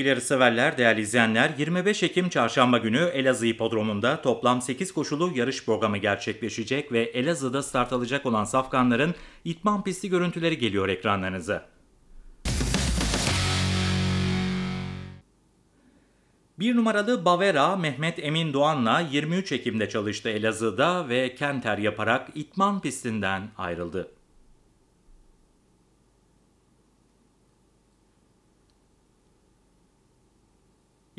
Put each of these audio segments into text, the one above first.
sevgileri severler, değerli izleyenler, 25 Ekim Çarşamba günü Elazığ Hipodromu'nda toplam 8 koşulu yarış programı gerçekleşecek ve Elazığ'da start alacak olan safkanların itman pisti görüntüleri geliyor ekranlarınıza. Bir numaralı Bavera Mehmet Emin Doğan'la 23 Ekim'de çalıştı Elazığ'da ve kenter yaparak itman pistinden ayrıldı.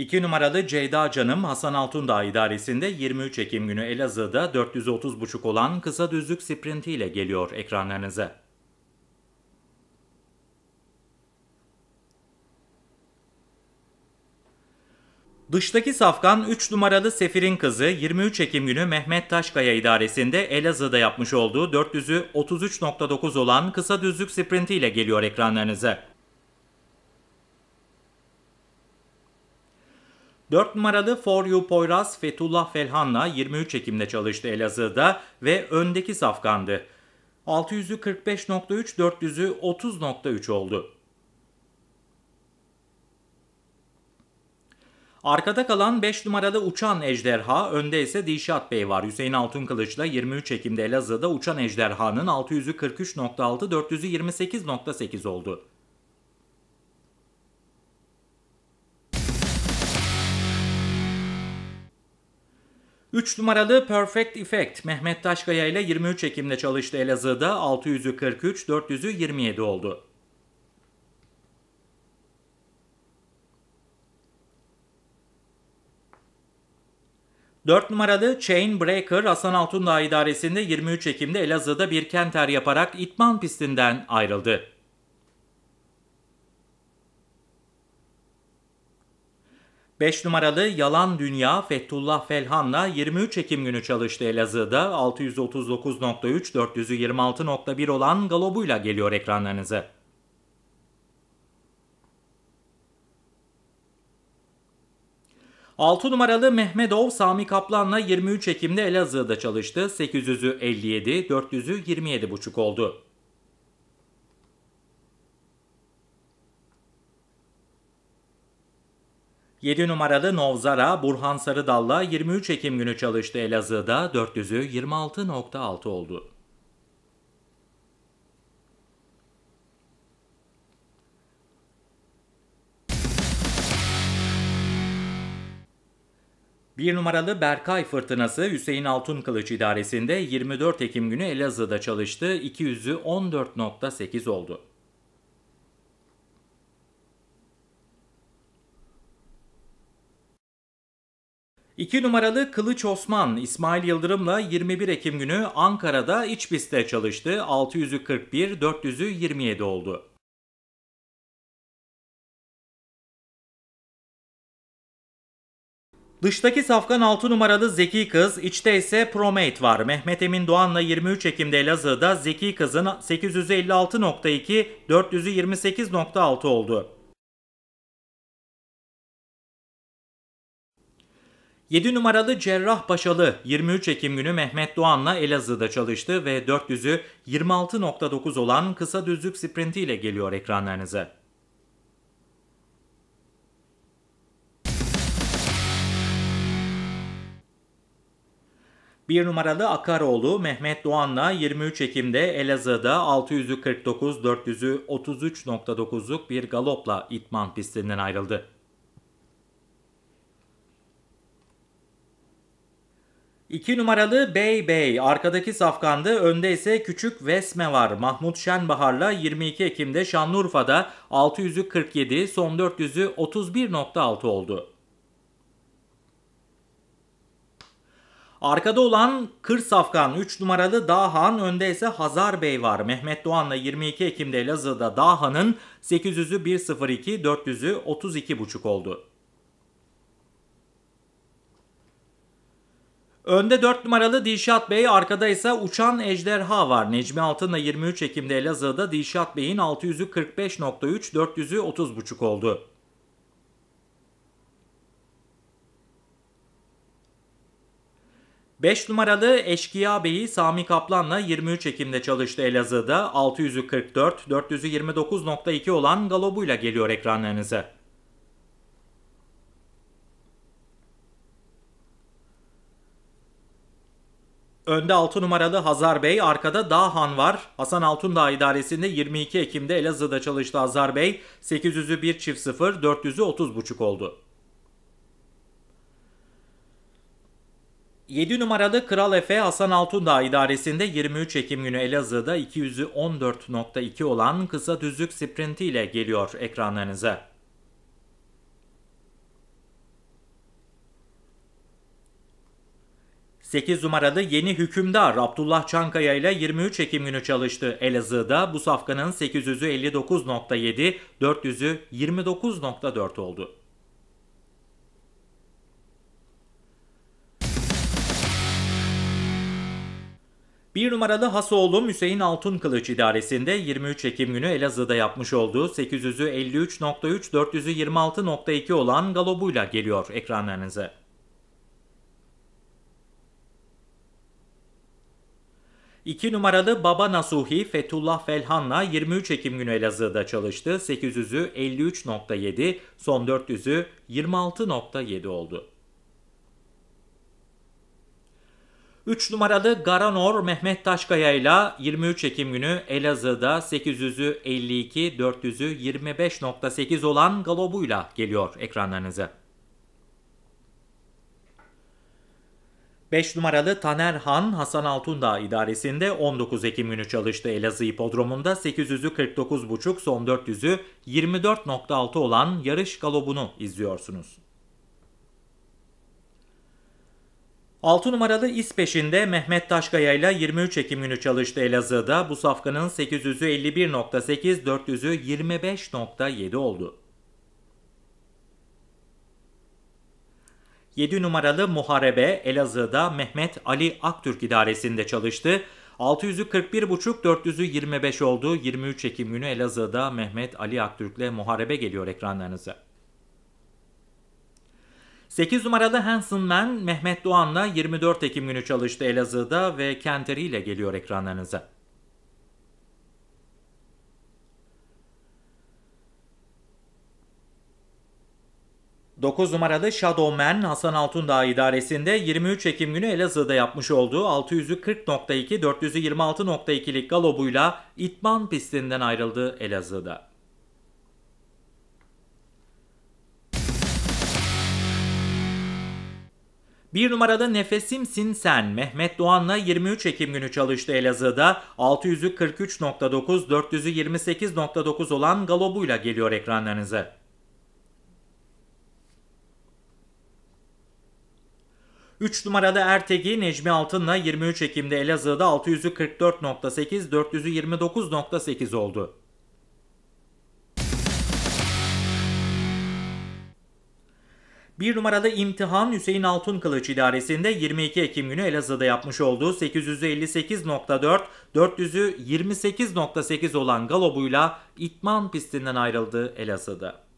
2 numaralı Ceyda Canım Hasan Altundağ idaresinde 23 Ekim günü Elazığ'da 430,5 olan kısa düzlük sprintiyle geliyor ekranlarınıza. Dıştaki safkan 3 numaralı Sefir'in kızı 23 Ekim günü Mehmet Taşkaya idaresinde Elazığ'da yapmış olduğu 400'ü 33.9 olan kısa düzlük sprintiyle geliyor ekranlarınıza. 4 numaralı For You Poyraz Fethullah Felhan'la 23 Ekim'de çalıştı Elazığ'da ve öndeki safkandı. 600'ü 400'ü 30.3 oldu. Arkada kalan 5 numaralı Uçan Ejderha, önde ise Dişat Bey var. Hüseyin Altınkılıç'la 23 Ekim'de Elazığ'da Uçan Ejderha'nın 600'ü 43.6, oldu. 3 numaralı Perfect Effect Mehmet Taşkaya ile 23 Ekim'de çalıştı Elazığ'da 600'ü 43, 400'ü 27 oldu. Dört numaralı Chain Breaker Hasan Altundağ idaresinde 23 Ekim'de Elazığ'da bir kenter yaparak İtman pistinden ayrıldı. 5 numaralı Yalan Dünya Fethullah Felhan'la 23 Ekim günü çalıştı Elazığ'da 639.3 426.1 olan galobuyla geliyor ekranlarınıza. Altı numaralı Mehmetov Sami Kaplan'la 23 Ekim'de Elazığ'da çalıştı. 800'ü 400'ü 27,5 oldu. 7 numaralı Novzara Burhan Sarıdal'la 23 Ekim günü çalıştı Elazığ'da 400'ü 26.6 oldu. Bir numaralı Berkay Fırtınası Hüseyin Altunkılıç idaresinde 24 Ekim günü Elazığ'da çalıştı. 214.8 oldu. İki numaralı Kılıç Osman İsmail Yıldırım'la 21 Ekim günü Ankara'da iç pistte çalıştı. 600'ü 41, 400'ü 27 oldu. Dıştaki safkan 6 numaralı Zeki Kız, içte ise Promate var. Mehmet Emin Doğan'la 23 Ekim'de Elazığ'da Zeki Kız'ın 856.2, 428.6 oldu. 7 numaralı Cerrah Paşalı 23 Ekim günü Mehmet Doğan'la Elazığ'da çalıştı ve 400'ü 26.9 olan kısa düzlük sprintiyle geliyor ekranlarınıza. Bir numaralı Akaroğlu Mehmet Doğan'la 23 Ekim'de Elazığ'da 649 400'ü 33.9'luk bir galopla İtman pistinden ayrıldı. 2 numaralı Bey Bey arkadaki safkandı, önde ise küçük Vesme var. Mahmut Şenbahar'la 22 Ekim'de Şanlıurfa'da 600'ü 47, son 400'ü 31.6 oldu. Arkada olan Kır Safkan 3 numaralı Dağhan önde ise Hazar Bey var. Mehmet Doğan'la 22 Ekim'de Elazığ'da Dağhan'ın 800'ü 1.02, 400'ü 32.5 oldu. Önde 4 numaralı Dilşat Bey, arkada ise Uçan Ejderha var. Necmi Altın'la 23 Ekim'de Elazığ'da Dilşat Bey'in 600'ü 45.3, 400'ü 30.5 oldu. Beş numaralı Eşkıya Bey'i Sami Kaplan'la 23 Ekim'de çalıştı Elazığ'da. 600'ü 44, 429.2 olan galobuyla geliyor ekranlarınıza. Önde 6 numaralı Hazar Bey, arkada Dağhan var. Hasan Altundağ idaresinde 22 Ekim'de Elazığ'da çalıştı Hazar Bey. 800'ü 1 çift 0, 400'ü 30,5 oldu. 7 numaralı Kral Efe Hasan Altundağ idaresinde 23 Ekim günü Elazığ'da 214.2 olan kısa düzlük sprinti ile geliyor ekranlarınıza. 8 numaralı yeni hükümdar Abdullah Çankaya ile 23 Ekim günü çalıştı. Elazığ'da bu safkanın 859.7 59.7, 400'ü 29.4 oldu. Bir numaralı Hasoğlu Hüseyin Altun Kılıç idaresinde 23 Ekim günü Elazığ'da yapmış olduğu 800'ü 53.3, 400'ü 26.2 olan galobuyla geliyor ekranlarınıza. İki numaralı Baba Nasuhi Fethullah Felhan'la 23 Ekim günü Elazığ'da çalıştı. 800'ü 53.7, son 400'ü 26.7 oldu. 3 numaralı Garanor Mehmet Taşkaya ile 23 Ekim günü Elazığ'da 800'ü 52, 400'ü 25.8 olan galobuyla geliyor ekranlarınıza. 5 numaralı Taner Han, Hasan Altundağ idaresinde 19 Ekim günü çalıştı Elazığ Hipodromu'nda 800'ü 49,5 son 400'ü 24,6 olan yarış galobunu izliyorsunuz. 6 numaralı İspeş'inde Mehmet Taşkaya ile 23 Ekim günü çalıştı Elazığ'da. Bu safkanın 800'ü 51.8, 400'ü 25.7 oldu. 7 numaralı Muharebe Elazığ'da Mehmet Ali Aktürk idaresinde çalıştı. 600'ü 41,5, 400'ü 25 oldu. 23 Ekim günü Elazığ'da Mehmet Ali Aktürk'le Muharebe geliyor ekranlarınıza. 8 numaralı Hanson Man Mehmet Doğan'la 24 Ekim günü çalıştı Elazığ'da ve Kenteri ile geliyor ekranlarınıza. 9 numaralı Man Hasan Altundağ idaresinde 23 Ekim günü Elazığ'da yapmış olduğu 640.2 426.2'lik galobuyla İtman pistinden ayrıldı Elazığ'da. Bir numarada Nefesimsin Sen Mehmet Doğan'la 23 Ekim günü çalıştı Elazığ'da 643.9 428.9 olan galobuyla geliyor ekranlarınıza. 3 numarada Ertegi Necmi Altın'la 23 Ekim'de Elazığ'da 644.8 429.8 oldu. Bir numarada imtihan Hüseyin Altun Kılıç İdaresi'nde 22 Ekim günü Elazığ'da yapmış olduğu 858.4, 428.8 olan galobuyla İtman pistinden ayrıldı Elazığ'da.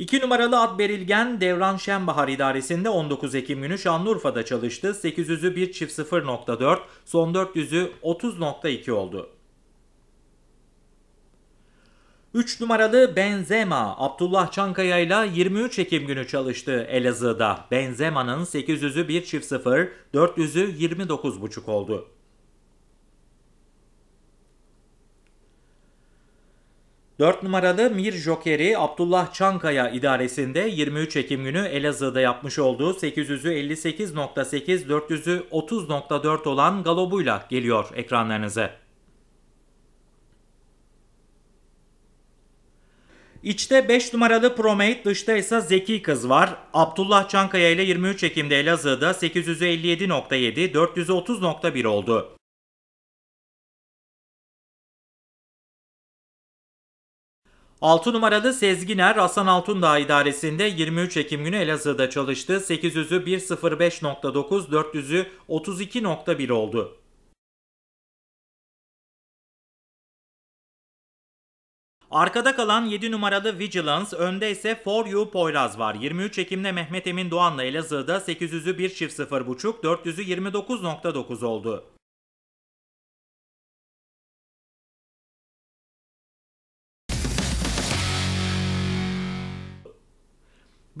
2 numaralı at Berilgen Devran Şenbahar idaresinde 19 Ekim günü Şanlıurfa'da çalıştı. 800'ü 1 çift 0.4, son 400'ü 30.2 oldu. 3 numaralı Benzema Abdullah Çankaya ile 23 Ekim günü çalıştı Elazığ'da. Benzema'nın 800'ü 1 çift 0, 400'ü 29.5 oldu. 4 numaralı Mir Joker'i Abdullah Çankaya idaresinde 23 Ekim günü Elazığ'da yapmış olduğu 858.8 58.8, 400'ü 30.4 olan galobuyla geliyor ekranlarınıza. İçte 5 numaralı Promate, dışta ise Zeki Kız var. Abdullah Çankaya ile 23 Ekim'de Elazığ'da 857.7, 430.1 oldu. 6 numaralı Sezginer Hasan Altundağ idaresinde 23 Ekim günü Elazığ'da çalıştı. 800'ü 1.05.9, 400'ü 32.1 oldu. Arkada kalan 7 numaralı Vigilance, önde ise For You Poyraz var. 23 Ekim'de Mehmet Emin Doğan'la Elazığ'da 800'ü çift 0.5, 400'ü 29.9 oldu.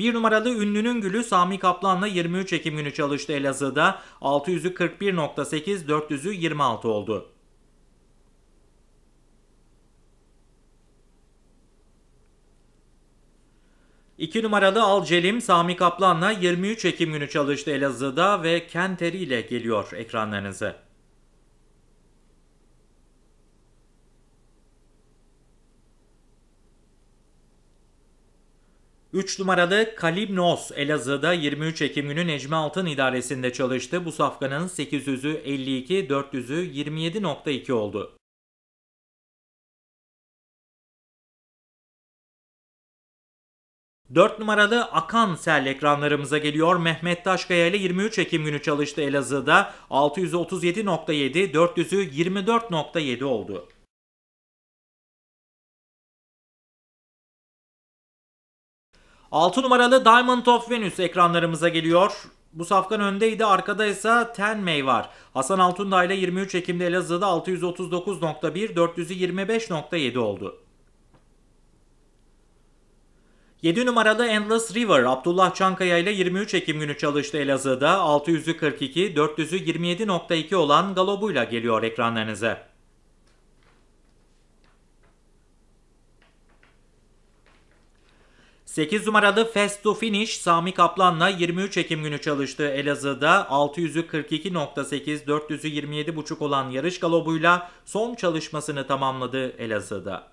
Bir numaralı ünlünün gülü Sami Kaplan'la 23 Ekim günü çalıştı Elazığ'da. 600'ü 41.8, 400'ü 26 oldu. İki numaralı Alcelim Sami Kaplan'la 23 Ekim günü çalıştı Elazığ'da ve Kenteri ile geliyor ekranlarınızı. 3 numaralı Kalib Kalimnos Elazığ'da 23 Ekim günü Necmi Altın idaresinde çalıştı. Bu safkanın 800'ü 52, 400'ü 27.2 oldu. Dört numaralı Akan Sel ekranlarımıza geliyor. Mehmet Taşkaya ile 23 Ekim günü çalıştı Elazığ'da. 637.7, 400'ü 24.7 oldu. 6 numaralı Diamond of Venus ekranlarımıza geliyor. Bu safkan öndeydi. Arkada ise Tenmey var. Hasan Altunday ile 23 Ekim'de Elazığ'da 639.1, 425.7 oldu. 7 numaralı Endless River Abdullah Çankaya ile 23 Ekim günü çalıştı Elazığ'da 642, 427.2 olan galobuyla geliyor ekranlarınıza. 8 numaralı Fast to Finish Sami Kaplan'la 23 Ekim günü çalıştığı Elazığ'da 600'ü 42.8, olan yarış galobuyla son çalışmasını tamamladı Elazığ'da.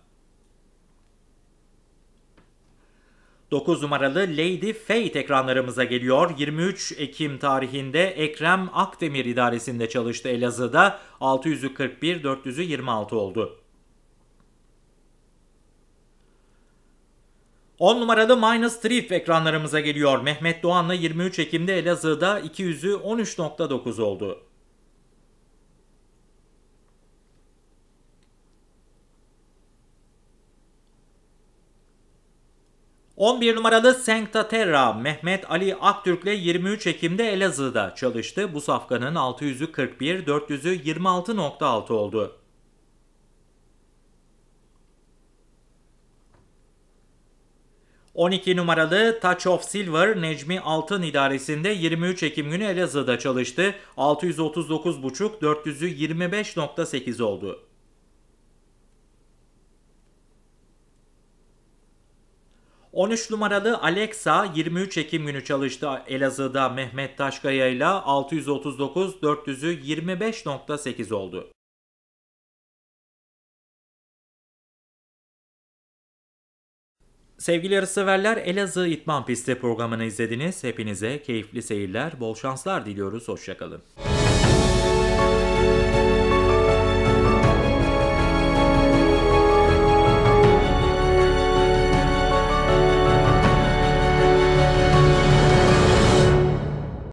9 numaralı Lady Fate ekranlarımıza geliyor. 23 Ekim tarihinde Ekrem Akdemir idaresinde çalıştı Elazığ'da. 641, 400'ü oldu. 10 numaralı Minus trif ekranlarımıza geliyor. Mehmet Doğan'la 23 Ekim'de Elazığ'da 200'ü 13.9 oldu. ...11 numaralı Sancta Terra Mehmet Ali Aktürk'le 23 Ekim'de Elazığ'da çalıştı. Bu safkanın 641 400'ü 26.6 oldu. 12 numaralı Touch of Silver Necmi Altın idaresinde 23 Ekim günü Elazığ'da çalıştı. 639,5 400'ü 25.8 oldu. ...13 numaralı Alexa 23 Ekim günü çalıştı Elazığ'da Mehmet Taşkaya ile 639 400'ü 25.8 oldu. Sevgili yarışseverler Elazığ İtman Pisti programını izlediniz. Hepinize keyifli seyirler, bol şanslar diliyoruz. Hoşçakalın.